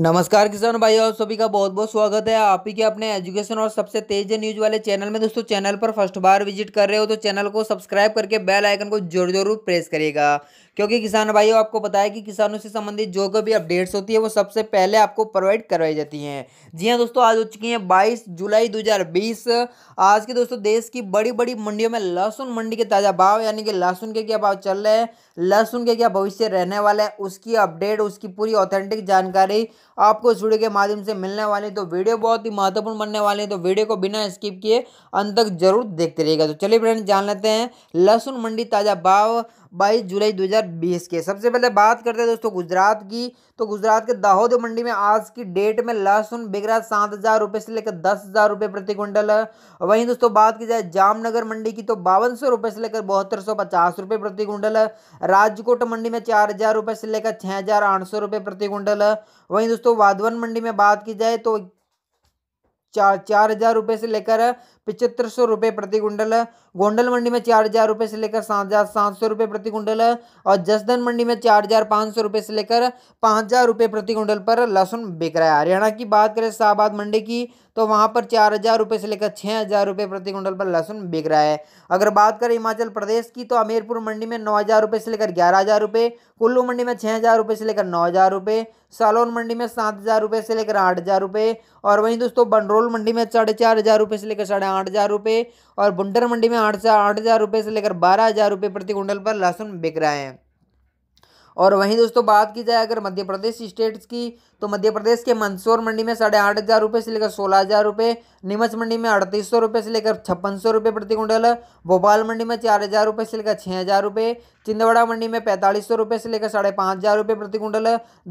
नमस्कार किसान भाई आप सभी का बहुत बहुत स्वागत है आप ही के अपने एजुकेशन और सबसे तेज न्यूज वाले चैनल में दोस्तों चैनल पर फर्स्ट बार विजिट कर रहे हो तो चैनल को सब्सक्राइब करके बेल आइकन को जरूर जरूर प्रेस करिएगा क्योंकि किसान भाइयों आपको पता है कि किसानों से संबंधित जो भी अपडेट्स होती है वो सबसे पहले आपको प्रोवाइड करवाई जाती हैं जी हाँ दोस्तों आज हो चुकी हैं बाईस जुलाई दो आज के दोस्तों देश की बड़ी बड़ी मंडियों में लहसुन मंडी के ताज़ा भाव यानी कि लहसुन के क्या भाव चल रहे हैं लहसुन के क्या भविष्य रहने वाला है उसकी अपडेट उसकी पूरी ऑथेंटिक जानकारी आपको इस वीडियो के माध्यम से मिलने वाले तो वीडियो बहुत ही महत्वपूर्ण बनने वाले हैं तो वीडियो को बिना स्किप किए अंत तक जरूर देखते रहिएगा तो चलिए फ्रेंड जान लेते हैं लहसुन मंडी ताज़ा भाव बाईस जुलाई 2020 के सबसे पहले बात करते हैं दोस्तों गुजरात की तो गुजरात के दाहोद मंडी में आज की डेट में लहसुन बिक रहा है सात हज़ार रुपये से लेकर दस हज़ार रुपये प्रति क्विंटल वहीं दोस्तों बात की जाए जामनगर मंडी की तो बावन सौ रुपये से लेकर बहत्तर सौ पचास रुपए प्रति क्विंटल है राजकोट मंडी में चार हज़ार रुपए से लेकर छः हज़ार आठ सौ रुपए प्रति क्विंटल है वहीं दोस्तों वाधवन मंडी में बात की जाए तो चार चार हज़ार रुपये से लेकर पिछहत्तर सौ रुपये प्रति कुंटल गोंडल मंडी में चार हज़ार रुपये से लेकर सात हज़ार सात सौ रुपये प्रति कुंटल और जसदन मंडी में चार हज़ार पाँच सौ रुपये से लेकर पाँच हज़ार रुपये प्रति कुंटल पर लहसुन बिक रहा है हरियाणा की बात करें शाहबाद मंडी की तो वहाँ पर चार हज़ार रुपये से लेकर छः हज़ार रुपये प्रति कुंटल पर लहसुन बिक रहा है अगर बात करें हिमाचल प्रदेश की तो अमीरपुर मंडी में नौ हज़ार रुपये से लेकर ग्यारह हज़ार रुपये कुल्लू मंडी में छः हज़ार रुपये से लेकर नौ हज़ार रुपये सालोन मंडी में सात हज़ार रुपये से लेकर आठ हज़ार रुपये और वहीं दोस्तों बनरोल मंडी में साढ़े चार हज़ार रुपये से लेकर साढ़े आठ हज़ार रुपये और बुंडर मंडी में आठ हज़ार आठ हज़ार रुपये से लेकर बारह हज़ार रुपये प्रति कुंटल पर लहसुन बिक रहा है और वहीं दोस्तों बात की जाए अगर मध्य प्रदेश स्टेट्स की तो मध्य प्रदेश के मंदसौर मंडी में साढ़े आठ हज़ार रुपये से लेकर सोलह हज़ार रुपये नीमच मंडी में अड़तीस सौ रुपये से लेकर छप्पन सौ रुपये प्रति कुंटल भोपाल मंडी में चार हज़ार रुपये से लेकर छः हज़ार रुपये चिंदवाड़ा मंडी में पैंतालीस सौ रुपये से लेकर साढ़े पाँच हज़ार रुपये प्रति कुंटल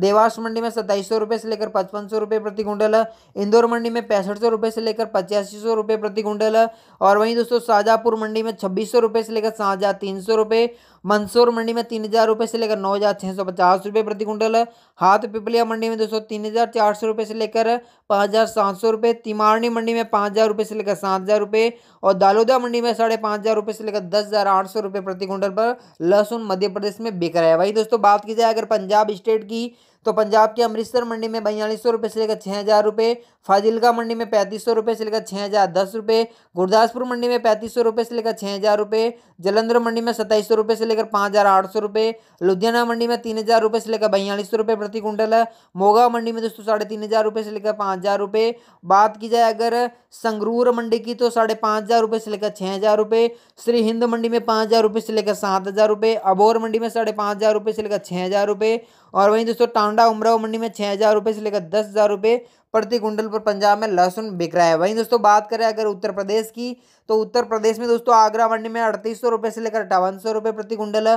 देवास मंडी में सत्ताईस सौ रुपये से लेकर पचपन सौ रुपये प्रति कुंटल इंदौर मंडी में पैंसठ सौ रुपये से लेकर पचासी सौ रुपये प्रति कुंटल और वहीं दोस्तों शाहजहाँपुर मंडी में छब्बीस सौ रुपये से लेकर सात हज़ार तीन सौ रुपये मंदसौर मंडी में तीन हज़ार रुपये से लेकर नौ हज़ार हज़ार छः सौ पचास रुपये प्रति कुंटल हाथ पिपलिया मंडी में दोस्तों तीन हज़ार चार सौ रुपये से लेकर पाँच हज़ार सात सौ रुपये तिमारणी मंडी में पाँच हज़ार रुपये से लेकर सात हज़ार रुपये और दालोदा मंडी में साढ़े पाँच हज़ार रुपये से लेकर दस हज़ार आठ सौ रुपये प्रति कुंटल पर लहसुन मध्य प्रदेश में बिक रहा है वही दोस्तों बात की जाए अगर पंजाब स्टेट की तो पंजाब के अमृतसर मंडी में बयालीस सौ रुपये से लेकर छः हज़ार रुपये फाजिलका मंडी में पैंतीस सौ रुपये से लेकर छः हज़ार दस रुपये गुरदासपुर मंडी में पैंतीस सौ रुपये से लेकर छः हज़ार रुपये जलंधर मंडी में सत्ताईस सौ रुपये से लेकर पाँच हज़ार आठ सौ रुपये लुधियाना मंडी में तीन हज़ार रुपये से लेकर बयालीस सौ रुपये प्रति कुंटल है मोगा मंडी में दोस्तों साढ़े तीन हज़ार रुपये से लेकर पाँच हज़ार रुपये बात की जाए अगर संगरूर मंडी की तो साढ़े पाँच हज़ार रुपये से लेकर छः हज़ार रुपये श्री हिंद मंडी में पाँच हज़ार रुपये से लेकर सात हज़ार रुपये अबोर मंडी में साढ़े पाँच हज़ार रुपये से लेकर छः हज़ार रुपये और वहीं दोस्तों टाउन गोंडा उमराव मंडी में छः हज़ार रुपये से लेकर दस हज़ार रुपये प्रति कुंडल पर पंजाब में लहसुन बिक रहा है वहीं दोस्तों बात करें अगर उत्तर प्रदेश की तो उत्तर प्रदेश में दोस्तों आगरा मंडी में अड़तीस सौ रुपये से लेकर अट्ठावन सौ रुपये प्रति कुंडल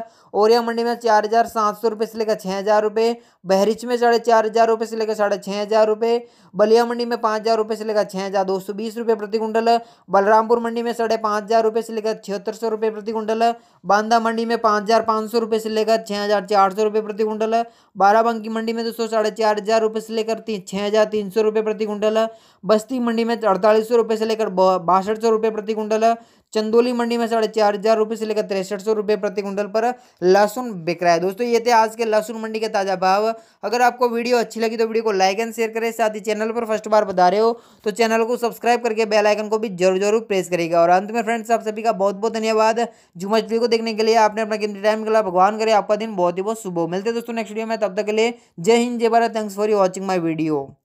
ओरिया मंडी में चार हज़ार सात सौ रुपये से लेकर छः हज़ार रुपये बहरिच में साढ़े चार हज़ार रुपये से लेकर साढ़े छः हज़ार रुपये बलिया मंडी में पाँच हज़ार रुपये से लेकर छः हज़ार दो सौ बीस रुपये प्रति कुंडल बलरामपुर मंडी में साढ़े पाँच हज़ार रुपये से लेकर छिहत्तर सौ रुपये प्रति कुंडल बांदा मंडी में पाँच हज़ार पाँच सौ रुपये से लेकर छः हज़ार चार सौ रुपये प्रति कुंडल बाराबंकी मंडी में दोस्तों साढ़े चार हज़ार रुपये से लेकर छः हज़ार तीन सौ रुपये प्रति कुंटल बस्ती मंडी में अड़तालीस सौ रुपये से लेकर बासठ सौ रुपये प्रति कुंटल चंदोली मंडी में साढ़े चार हज़ार रुपये से लेकर तिरसठ सौ रुपये प्रति कुंटल पर लहसुन बिक रहा है दोस्तों ये थे आज के लहसुन मंडी के ताज़ा भाव अगर आपको वीडियो अच्छी लगी तो वीडियो को लाइक एंड शेयर करें साथ ही चैनल पर फर्स्ट बार बता रहे हो तो चैनल को सब्सक्राइब करके बेल आइकन को भी जरूर जरूर प्रेस करेगा और अंत में फ्रेंड्स आप सभी का बहुत बहुत धन्यवाद जुमा टीवी को देखने के लिए आपने अपना कितनी टाइम निकला भगवान करे आपका दिन बहुत ही बहुत सुबह मिलते दोस्तों नेक्स्ट वीडियो में तब तक के लिए जय हिंद जय Bharat thanks for watching my video